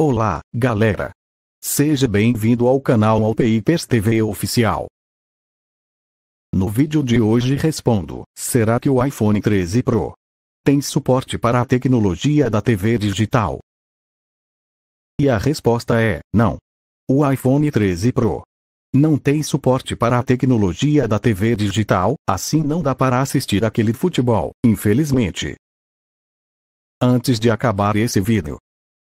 Olá, galera! Seja bem-vindo ao canal Alpeipers TV Oficial. No vídeo de hoje respondo, será que o iPhone 13 Pro tem suporte para a tecnologia da TV digital? E a resposta é, não. O iPhone 13 Pro não tem suporte para a tecnologia da TV digital, assim não dá para assistir aquele futebol, infelizmente. Antes de acabar esse vídeo,